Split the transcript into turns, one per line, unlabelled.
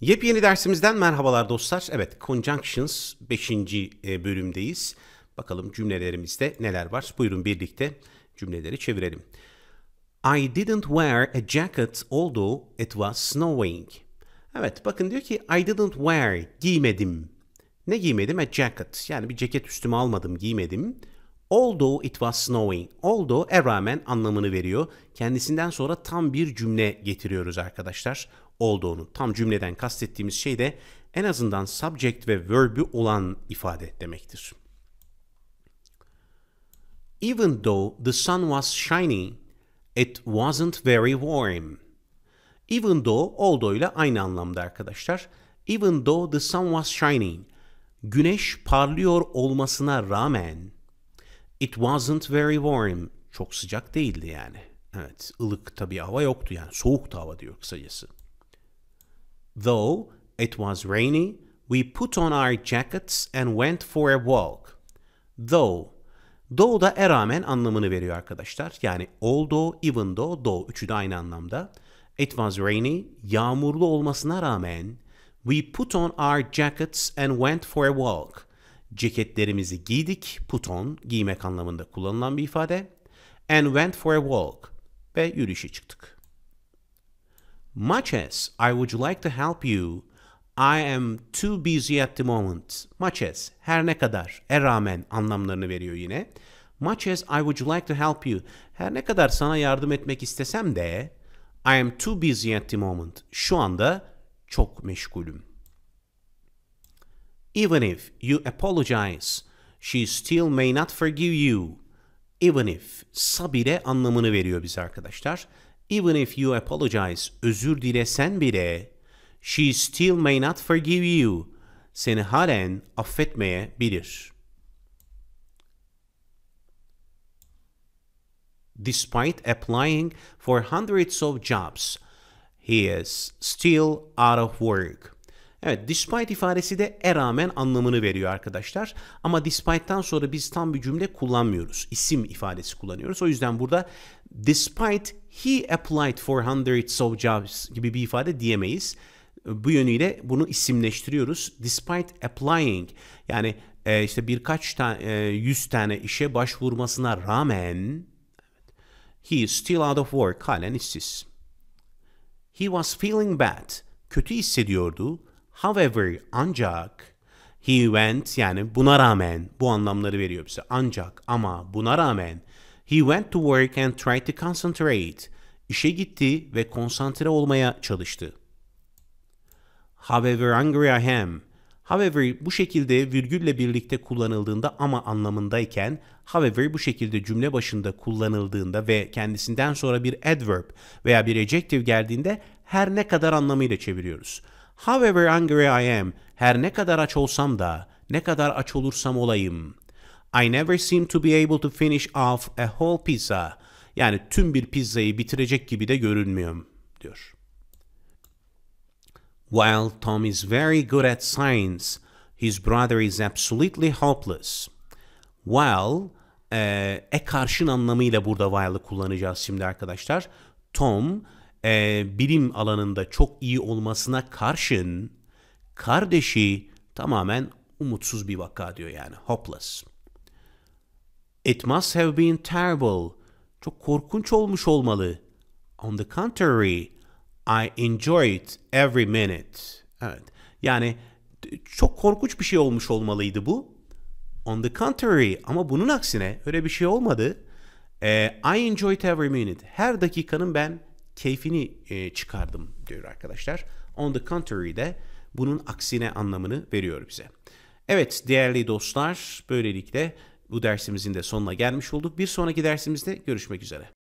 Yepyeni dersimizden merhabalar dostlar. Evet, Conjunctions 5. E, bölümdeyiz. Bakalım cümlelerimizde neler var? Buyurun birlikte cümleleri çevirelim. I didn't wear a jacket although it was snowing. Evet, bakın diyor ki I didn't wear, giymedim. Ne giymedim? A jacket. Yani bir ceket üstüme almadım, giymedim. Although it was snowing. Although e rağmen anlamını veriyor. Kendisinden sonra tam bir cümle getiriyoruz arkadaşlar olduğunu. Tam cümleden kastettiğimiz şey de en azından subject ve verb'i olan ifade demektir. Even though the sun was shining, it wasn't very warm. Even though although aynı anlamda arkadaşlar. Even though the sun was shining, güneş parlıyor olmasına rağmen it wasn't very warm. Çok sıcak değildi yani. Evet, ılık tabii hava yoktu yani. Soğuktu hava diyor kısacası. Though it was rainy, we put on our jackets and went for a walk. Though Though da e rağmen anlamını veriyor arkadaşlar. Yani although, even though, though üçü de aynı anlamda. It was rainy, yağmurlu olmasına rağmen we put on our jackets and went for a walk. Ceketlerimizi giydik, put on giymek anlamında kullanılan bir ifade. And went for a walk ve yürüyüşe çıktık. Much as I would like to help you, I am too busy at the moment. Much as her ne kadar, e rağmen anlamlarını veriyor yine. Much as I would like to help you. Her ne kadar sana yardım etmek istesem de I am too busy at the moment. Şu anda çok meşgulüm. Even if you apologize, she still may not forgive you. Even if sabire anlamını veriyor bize arkadaşlar. Even if you apologize, özür dilesen bile, she still may not forgive you. Seni halen affetmeyebilir. Despite applying for hundreds of jobs, he is still out of work. Evet despite ifadesi de e rağmen anlamını veriyor arkadaşlar. Ama despite'tan sonra biz tam bir cümle kullanmıyoruz. İsim ifadesi kullanıyoruz. O yüzden burada despite he applied for hundreds of jobs gibi bir ifade diyemeyiz. Bu yönüyle bunu isimleştiriyoruz. Despite applying yani e, işte birkaç tane e, yüz tane işe başvurmasına rağmen he is still out of work halen işsiz. He was feeling bad. Kötü hissediyordu However, ancak he went yani buna rağmen bu anlamları veriyor bize. Ancak ama buna rağmen he went to work and tried to concentrate. İşe gitti ve konsantre olmaya çalıştı. However angry I am. However bu şekilde virgülle birlikte kullanıldığında ama anlamındayken however bu şekilde cümle başında kullanıldığında ve kendisinden sonra bir adverb veya bir adjective geldiğinde her ne kadar anlamıyla çeviriyoruz. However angry I am, her ne kadar aç olsam da, ne kadar aç olursam olayım. I never seem to be able to finish off a whole pizza. Yani tüm bir pizzayı bitirecek gibi de görünmüyorum, diyor. While Tom is very good at science, his brother is absolutely hopeless. While, e, e karşın anlamıyla burada while'ı kullanacağız şimdi arkadaşlar. Tom, e, bilim alanında çok iyi olmasına karşın kardeşi tamamen umutsuz bir vaka diyor yani hopeless. It must have been terrible. Çok korkunç olmuş olmalı. On the contrary, I enjoyed every minute. Evet. Yani çok korkunç bir şey olmuş olmalıydı bu. On the contrary ama bunun aksine öyle bir şey olmadı. E, I enjoyed every minute. Her dakikanın ben keyfini e, çıkardım diyor arkadaşlar. On the contrary de bunun aksine anlamını veriyor bize. Evet değerli dostlar böylelikle bu dersimizin de sonuna gelmiş olduk. Bir sonraki dersimizde görüşmek üzere.